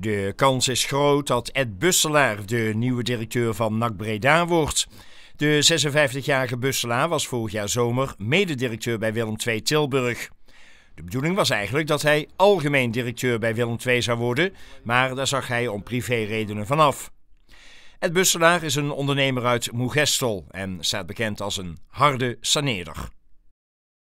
De kans is groot dat Ed Busselaar de nieuwe directeur van NAC Breda wordt. De 56-jarige Busselaar was vorig jaar zomer mededirecteur bij Willem II Tilburg. De bedoeling was eigenlijk dat hij algemeen directeur bij Willem II zou worden, maar daar zag hij om privéredenen vanaf. Ed Busselaar is een ondernemer uit Moegestel en staat bekend als een harde saneerder.